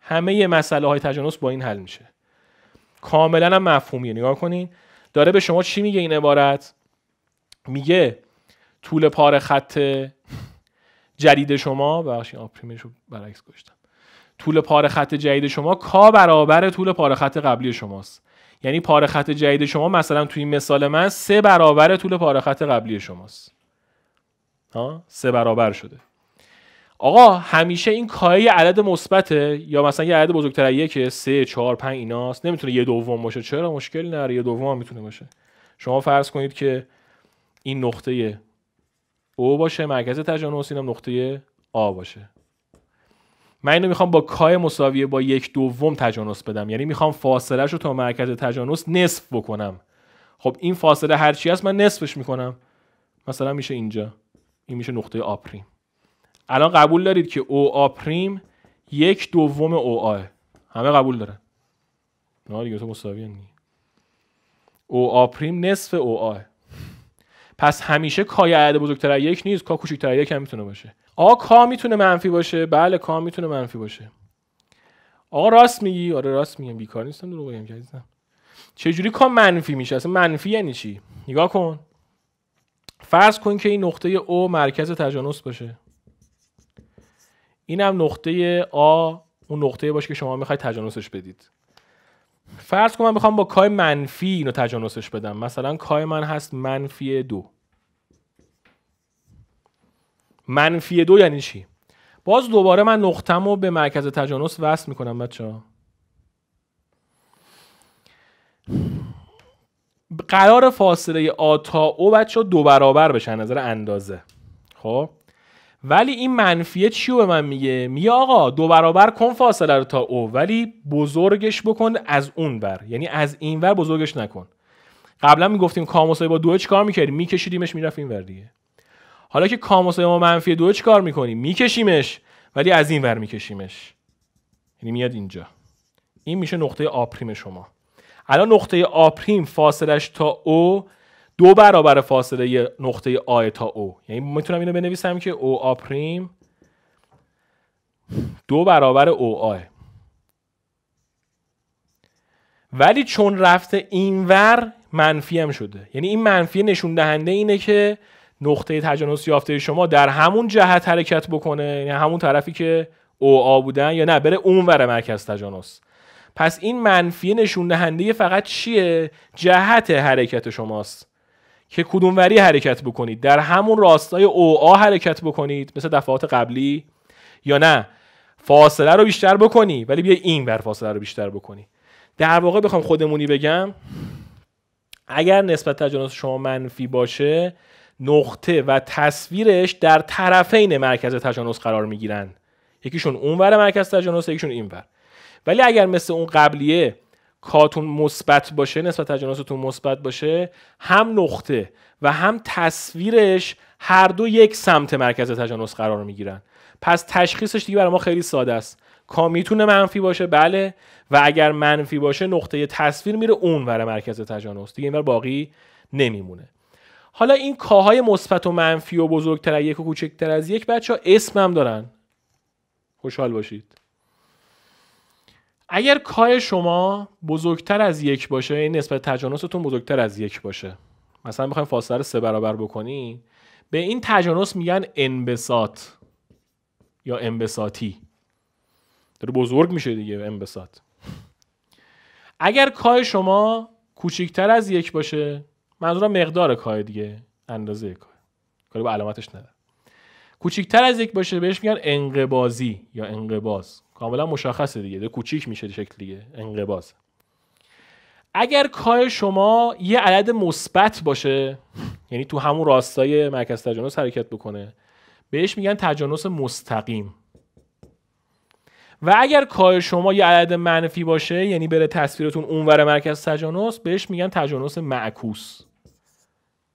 همه مسئله های تجانس با این حل میشه کاملا هم مفهومیه نگاه کنین داره به شما چی میگه این عبارت میگه طول پاره خط جدید شما ببخشید آپریمش رو برعکس گذاشتم طول پاره خط جدید شما کا برابر طول پاره خط قبلی شماست یعنی پاره خط جدید شما مثلا توی این مثال من سه برابر طول پاره خط قبلی شماست ها سه برابر شده آقا همیشه این کاهی عدد مثبته یا مثلا یه عدد بزرگتر از یک سه چهار پنج ایناست نمیتونه یه دوم باشه چرا مشکل نداره یه دوم میتونه باشه شما فرض کنید که این نقطه او باشه مرکز تجانس اینم نقطه آ باشه من اینو میخوام با کای مساوی با یک دوم تجانس بدم یعنی میخوام فاصله رو تا مرکز تجانس نصف بکنم خب این فاصله هرچی هست من نصفش میکنم مثلا میشه اینجا این میشه نقطه آ الان قبول دارید که او آ پریم یک دوم او آ همه قبول دارن نه دیگه تو مساویه نی او آ پریم نصف او آه. پس همیشه کای عدد بزرگتر یک نیست کا کوچکتر از یک هم میتونه باشه آ کا میتونه منفی باشه بله کا میتونه منفی باشه آقا راست میگی آره راست میگم بیکار نیستم دروغ میگم عزیزم چه چجوری کا منفی میشه اصلا منفی یعنی چی نگاه کن فرض کن که این نقطه او مرکز تجانس باشه این هم نقطه آ اون نقطه باشه که شما میخواید تجانسش بدید فرض کنم من میخوام با کای منفی اینو تجانسش بدم مثلا کای من هست منفی دو منفی دو یعنی چی باز دوباره من نقطم رو به مرکز تجانس وصل میکنم بچه ها قرار فاصله آتا تا او بچه ها دو برابر بشن نظر اندازه خب ولی این منفیه چی به من میگه میگه آقا دو برابر کن فاصله رو تا او ولی بزرگش بکن از اون بر یعنی از این ور بزرگش نکن قبلا میگفتیم کاموسای با دو کار میکردیم میکشیدیمش میرفت این ور دیگه حالا که کاموسای ما منفی دو کار میکنیم میکشیمش ولی از این ور میکشیمش یعنی میاد اینجا این میشه نقطه آپریم شما الان نقطه آپریم فاصلش تا او دو برابر فاصله نقطه آ تا او یعنی میتونم اینو بنویسم که او آ پریم دو برابر او آه. ولی چون رفته اینور منفی هم شده یعنی این منفی نشون دهنده اینه که نقطه تجانس یافته شما در همون جهت حرکت بکنه یعنی همون طرفی که او آ بودن یا نه بره اونور مرکز تجانس پس این منفی نشون دهنده فقط چیه جهت حرکت شماست که کدوموری حرکت بکنید در همون راستای او حرکت بکنید مثل دفعات قبلی یا نه فاصله رو بیشتر بکنی ولی بیا این بر فاصله رو بیشتر بکنی در واقع بخوام خودمونی بگم اگر نسبت تجانس شما منفی باشه نقطه و تصویرش در طرفین مرکز تجانس قرار میگیرن یکیشون اونور مرکز تجانس یکیشون اینور ولی اگر مثل اون قبلیه کاتون مثبت باشه نسبت اجناستون مثبت باشه هم نقطه و هم تصویرش هر دو یک سمت مرکز تجانس قرار میگیرن پس تشخیصش دیگه برای ما خیلی ساده است کا میتونه منفی باشه بله و اگر منفی باشه نقطه تصویر میره اون مرکز تجانس دیگه اینور باقی نمیمونه حالا این کاهای مثبت و منفی و بزرگتر یک و کوچکتر از یک بچه ها اسم هم دارن خوشحال باشید اگر کای شما بزرگتر از یک باشه این یعنی نسبت تجانستون بزرگتر از یک باشه مثلا میخوایم فاصله رو سه برابر بکنی به این تجانس میگن انبساط یا انبساطی داره بزرگ میشه دیگه انبساط اگر کای شما کوچیکتر از یک باشه منظورم مقدار کای دیگه اندازه کای کاری با علامتش نداره کوچیکتر از یک باشه بهش میگن انقبازی یا انقباز کاملا مشخصه دیگه ده کوچیک میشه شکل دیگه انقباز اگر کاه شما یه عدد مثبت باشه یعنی تو همون راستای مرکز تجانس حرکت بکنه بهش میگن تجانس مستقیم و اگر کاه شما یه عدد منفی باشه یعنی بره تصویرتون اونور مرکز تجانس بهش میگن تجانس معکوس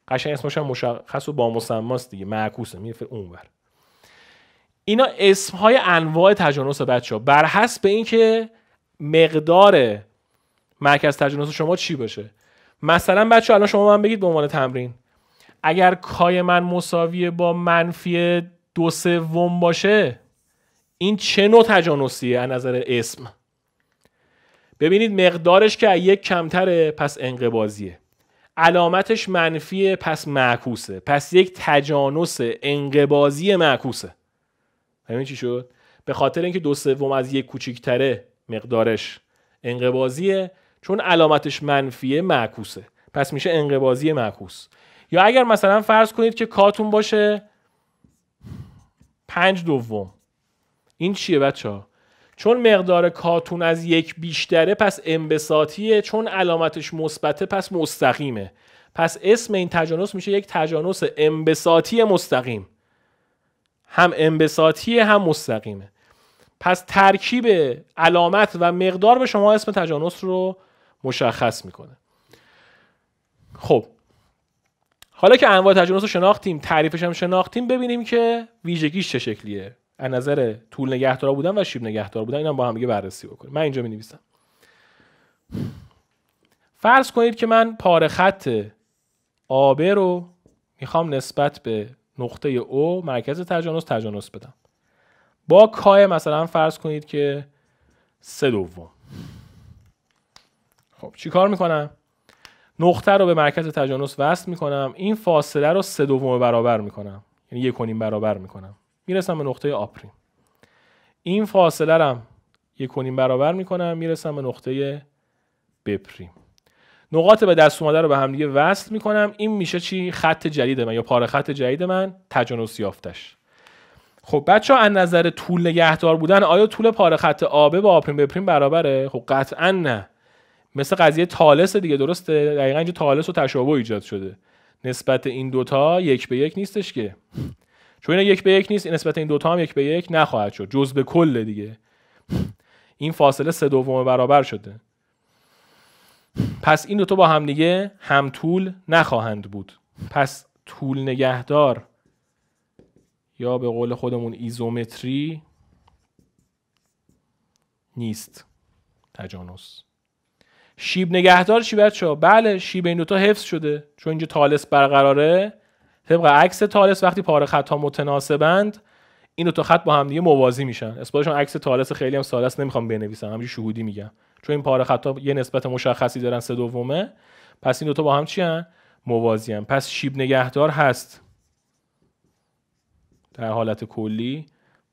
قشنگ اسمش هم مشخص و با مسماست دیگه معکوسه میره اونور اینا اسم های انواع تجانس بچه ها بر حسب اینکه مقدار مرکز تجانس شما چی باشه مثلا بچه الان شما من بگید به عنوان تمرین اگر کای من مساوی با منفی دو سوم باشه این چه نوع تجانسیه از نظر اسم ببینید مقدارش که یک کمتره پس انقبازیه علامتش منفیه پس معکوسه پس یک تجانس انقبازی معکوسه همین چی شد به خاطر اینکه دو سوم از یک کوچیکتره مقدارش انقباضیه چون علامتش منفیه معکوسه پس میشه انقبازی معکوس یا اگر مثلا فرض کنید که کاتون باشه پنج دوم این چیه بچه ها؟ چون مقدار کاتون از یک بیشتره پس انبساطیه چون علامتش مثبته پس مستقیمه پس اسم این تجانس میشه یک تجانس انبساطی مستقیم هم انبساطیه هم مستقیمه پس ترکیب علامت و مقدار به شما اسم تجانس رو مشخص میکنه خب حالا که انواع تجانس رو شناختیم تعریفش هم شناختیم ببینیم که ویژگیش چه شکلیه از نظر طول نگهدار بودن و شیب نگهدار بودن اینم با هم دیگه بررسی بکنیم من اینجا می نویسم فرض کنید که من پاره خط آبه رو میخوام نسبت به نقطه او مرکز تجانس تجانس بدم با کای مثلا فرض کنید که سه دوم خب چی کار میکنم نقطه رو به مرکز تجانس وصل میکنم این فاصله رو سه دوم برابر میکنم یعنی یک کنیم برابر میکنم میرسم به نقطه آپریم این فاصله رو یک کنیم برابر میکنم میرسم به نقطه بپریم نقاط به دست اومده رو به هم دیگه وصل میکنم این میشه چی خط جدید من یا پاره خط جدید من تجانس یافتش خب بچه ها از نظر طول نگهدار بودن آیا طول پاره خط آبه با آپریم بپریم برابره خب قطعا نه مثل قضیه تالس دیگه درسته دقیقا اینجا تالس و تشابه ایجاد شده نسبت این دوتا یک به یک نیستش که چون این یک به یک نیست نسبت این دوتا هم یک به یک نخواهد شد جز به کل دیگه این فاصله سه دوم برابر شده پس این دوتا با هم دیگه هم طول نخواهند بود پس طول نگهدار یا به قول خودمون ایزومتری نیست تجانس شیب نگهدار چی بچه بله شیب این دوتا حفظ شده چون اینجا تالس برقراره طبق عکس تالس وقتی پاره خط ها متناسبند این دوتا خط با هم دیگه موازی میشن اثباتشون عکس تالس خیلی هم است نمیخوام بنویسم همینجوری شهودی میگم چون این پاره خطا یه نسبت مشخصی دارن سه دومه پس این دوتا با هم چی هن؟ موازی پس شیب نگهدار هست در حالت کلی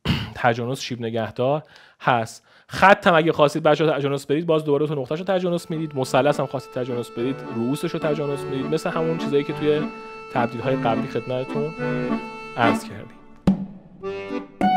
تجانس شیب نگهدار هست خط هم اگه خواستید بچه تجانس بدید باز دوباره تو نقطه رو تجانس میدید مثلث هم خواستید تجانس بدید، رؤوسش رو تجانس میدید مثل همون چیزایی که توی تبدیل های قبلی خدمتتون عرض کردیم